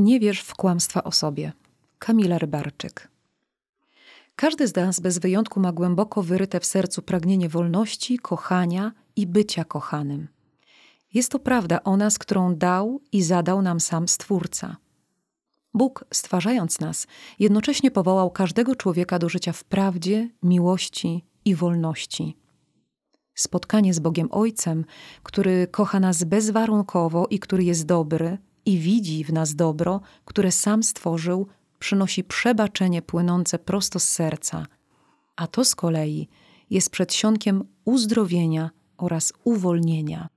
Nie wierz w kłamstwa o sobie. Kamila Rybarczyk. Każdy z nas bez wyjątku ma głęboko wyryte w sercu pragnienie wolności, kochania i bycia kochanym. Jest to prawda o nas, którą dał i zadał nam sam Stwórca. Bóg, stwarzając nas, jednocześnie powołał każdego człowieka do życia w prawdzie, miłości i wolności. Spotkanie z Bogiem Ojcem, który kocha nas bezwarunkowo i który jest dobry, i widzi w nas dobro, które sam stworzył, przynosi przebaczenie płynące prosto z serca, a to z kolei jest przedsionkiem uzdrowienia oraz uwolnienia.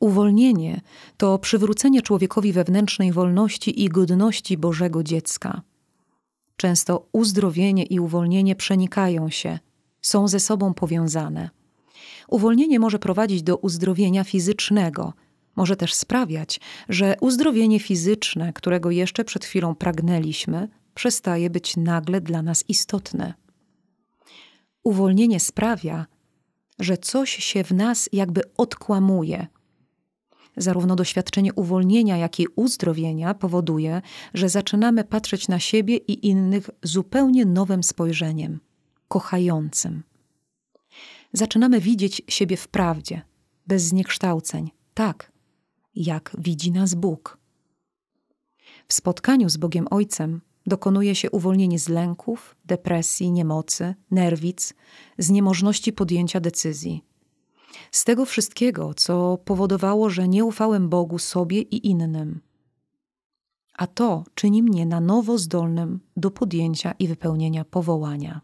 Uwolnienie to przywrócenie człowiekowi wewnętrznej wolności i godności Bożego dziecka. Często uzdrowienie i uwolnienie przenikają się, są ze sobą powiązane. Uwolnienie może prowadzić do uzdrowienia fizycznego – może też sprawiać, że uzdrowienie fizyczne, którego jeszcze przed chwilą pragnęliśmy, przestaje być nagle dla nas istotne. Uwolnienie sprawia, że coś się w nas jakby odkłamuje. Zarówno doświadczenie uwolnienia, jak i uzdrowienia powoduje, że zaczynamy patrzeć na siebie i innych zupełnie nowym spojrzeniem, kochającym. Zaczynamy widzieć siebie w prawdzie, bez zniekształceń, tak, jak widzi nas Bóg. W spotkaniu z Bogiem Ojcem dokonuje się uwolnienie z lęków, depresji, niemocy, nerwic, z niemożności podjęcia decyzji. Z tego wszystkiego, co powodowało, że nie ufałem Bogu sobie i innym. A to czyni mnie na nowo zdolnym do podjęcia i wypełnienia powołania.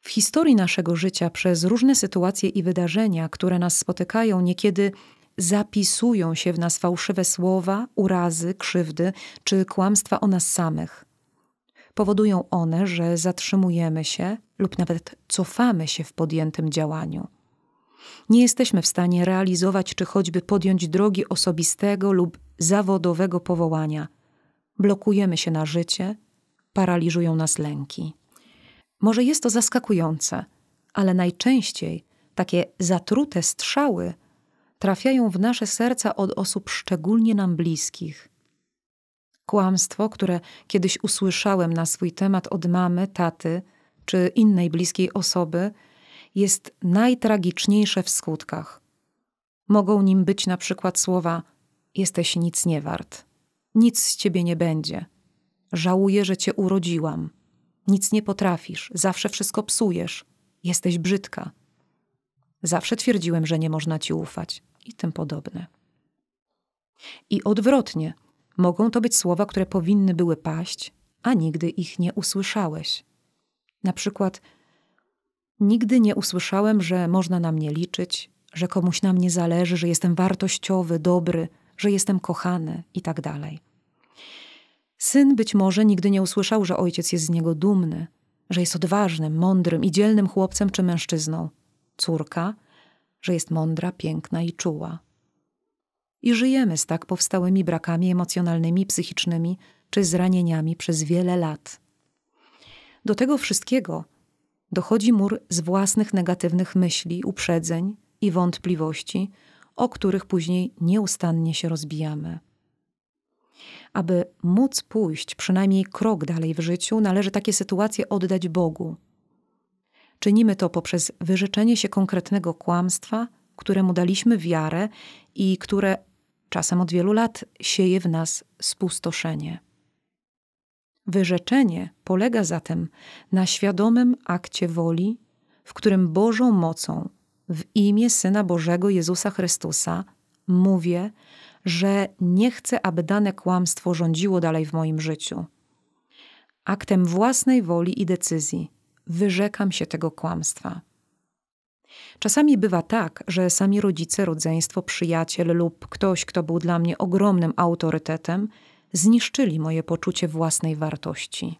W historii naszego życia przez różne sytuacje i wydarzenia, które nas spotykają, niekiedy zapisują się w nas fałszywe słowa, urazy, krzywdy czy kłamstwa o nas samych. Powodują one, że zatrzymujemy się lub nawet cofamy się w podjętym działaniu. Nie jesteśmy w stanie realizować czy choćby podjąć drogi osobistego lub zawodowego powołania. Blokujemy się na życie, paraliżują nas lęki. Może jest to zaskakujące, ale najczęściej takie zatrute strzały trafiają w nasze serca od osób szczególnie nam bliskich. Kłamstwo, które kiedyś usłyszałem na swój temat od mamy, taty czy innej bliskiej osoby, jest najtragiczniejsze w skutkach. Mogą nim być na przykład słowa: Jesteś nic nie wart, nic z ciebie nie będzie, żałuję, że cię urodziłam, nic nie potrafisz, zawsze wszystko psujesz, jesteś brzydka Zawsze twierdziłem, że nie można ci ufać i tym podobne. I odwrotnie, mogą to być słowa, które powinny były paść, a nigdy ich nie usłyszałeś. Na przykład, nigdy nie usłyszałem, że można na mnie liczyć, że komuś na mnie zależy, że jestem wartościowy, dobry, że jestem kochany itd. Tak Syn być może nigdy nie usłyszał, że ojciec jest z niego dumny, że jest odważnym, mądrym i dzielnym chłopcem czy mężczyzną córka, że jest mądra, piękna i czuła. I żyjemy z tak powstałymi brakami emocjonalnymi, psychicznymi czy zranieniami przez wiele lat. Do tego wszystkiego dochodzi mur z własnych negatywnych myśli, uprzedzeń i wątpliwości, o których później nieustannie się rozbijamy. Aby móc pójść przynajmniej krok dalej w życiu, należy takie sytuacje oddać Bogu, Czynimy to poprzez wyrzeczenie się konkretnego kłamstwa, któremu daliśmy wiarę i które czasem od wielu lat sieje w nas spustoszenie. Wyrzeczenie polega zatem na świadomym akcie woli, w którym Bożą mocą w imię Syna Bożego Jezusa Chrystusa mówię, że nie chcę, aby dane kłamstwo rządziło dalej w moim życiu. Aktem własnej woli i decyzji wyrzekam się tego kłamstwa. Czasami bywa tak, że sami rodzice, rodzeństwo, przyjaciel lub ktoś, kto był dla mnie ogromnym autorytetem, zniszczyli moje poczucie własnej wartości.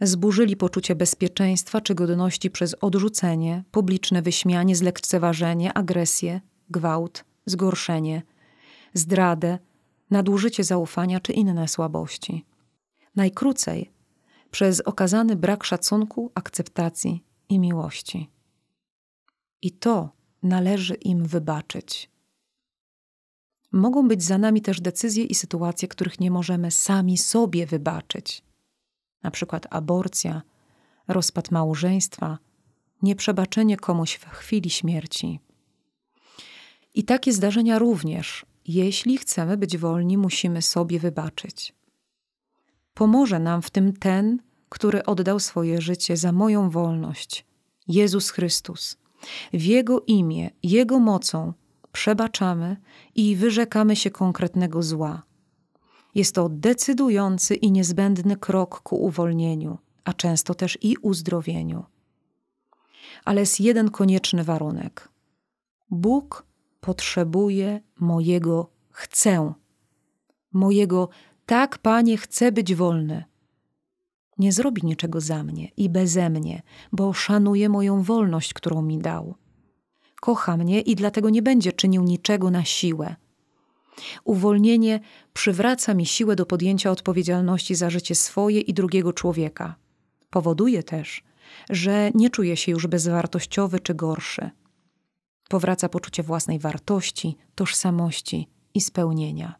Zburzyli poczucie bezpieczeństwa czy godności przez odrzucenie, publiczne wyśmianie, zlekceważenie, agresję, gwałt, zgorszenie, zdradę, nadużycie zaufania czy inne słabości. Najkrócej przez okazany brak szacunku, akceptacji i miłości. I to należy im wybaczyć. Mogą być za nami też decyzje i sytuacje, których nie możemy sami sobie wybaczyć, na przykład aborcja, rozpad małżeństwa, nieprzebaczenie komuś w chwili śmierci. I takie zdarzenia również, jeśli chcemy być wolni, musimy sobie wybaczyć. Pomoże nam w tym ten, który oddał swoje życie za moją wolność Jezus Chrystus. W Jego imię, Jego mocą przebaczamy i wyrzekamy się konkretnego zła. Jest to decydujący i niezbędny krok ku uwolnieniu, a często też i uzdrowieniu. Ale jest jeden konieczny warunek. Bóg potrzebuje mojego chcę, mojego tak, panie, chcę być wolny. Nie zrobi niczego za mnie i beze mnie, bo szanuje moją wolność, którą mi dał. Kocha mnie i dlatego nie będzie czynił niczego na siłę. Uwolnienie przywraca mi siłę do podjęcia odpowiedzialności za życie swoje i drugiego człowieka. Powoduje też, że nie czuję się już bezwartościowy czy gorszy. Powraca poczucie własnej wartości, tożsamości i spełnienia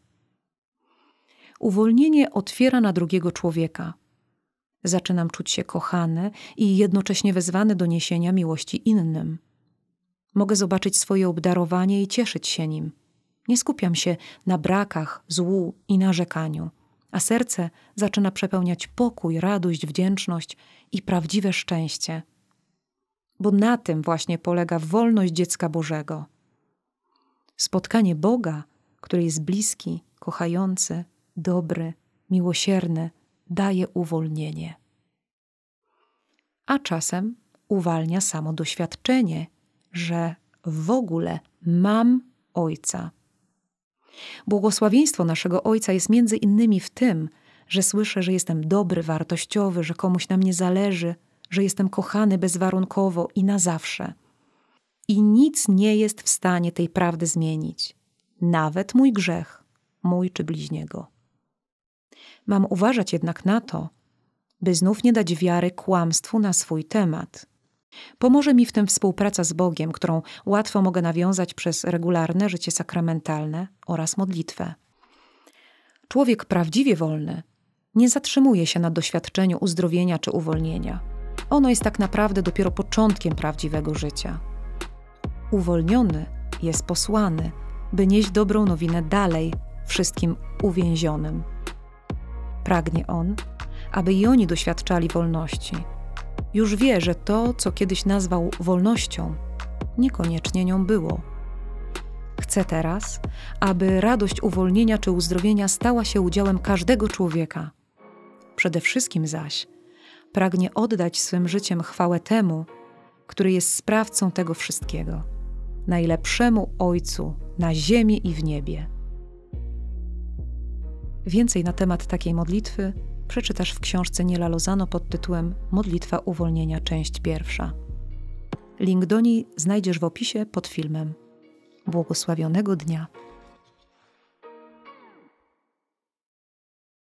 uwolnienie otwiera na drugiego człowieka. Zaczynam czuć się kochany i jednocześnie wezwany do niesienia miłości innym. Mogę zobaczyć swoje obdarowanie i cieszyć się nim. Nie skupiam się na brakach, złu i narzekaniu, a serce zaczyna przepełniać pokój, radość, wdzięczność i prawdziwe szczęście. Bo na tym właśnie polega wolność dziecka Bożego. Spotkanie Boga, który jest bliski, kochający, dobry, miłosierny daje uwolnienie. A czasem uwalnia samo doświadczenie, że w ogóle mam Ojca. Błogosławieństwo naszego Ojca jest między innymi w tym, że słyszę, że jestem dobry, wartościowy, że komuś na mnie zależy, że jestem kochany bezwarunkowo i na zawsze. I nic nie jest w stanie tej prawdy zmienić, nawet mój grzech, mój czy bliźniego. Mam uważać jednak na to, by znów nie dać wiary kłamstwu na swój temat. Pomoże mi w tym współpraca z Bogiem, którą łatwo mogę nawiązać przez regularne życie sakramentalne oraz modlitwę. Człowiek prawdziwie wolny nie zatrzymuje się na doświadczeniu uzdrowienia czy uwolnienia. Ono jest tak naprawdę dopiero początkiem prawdziwego życia. Uwolniony jest posłany, by nieść dobrą nowinę dalej wszystkim uwięzionym. Pragnie on, aby i oni doświadczali wolności. Już wie, że to, co kiedyś nazwał wolnością, niekoniecznie nią było. Chce teraz, aby radość uwolnienia czy uzdrowienia stała się udziałem każdego człowieka. Przede wszystkim zaś pragnie oddać swym życiem chwałę temu, który jest sprawcą tego wszystkiego, najlepszemu Ojcu na ziemi i w niebie. Więcej na temat takiej modlitwy przeczytasz w książce Niela Lozano pod tytułem Modlitwa uwolnienia, część pierwsza. Link do niej znajdziesz w opisie pod filmem. Błogosławionego dnia.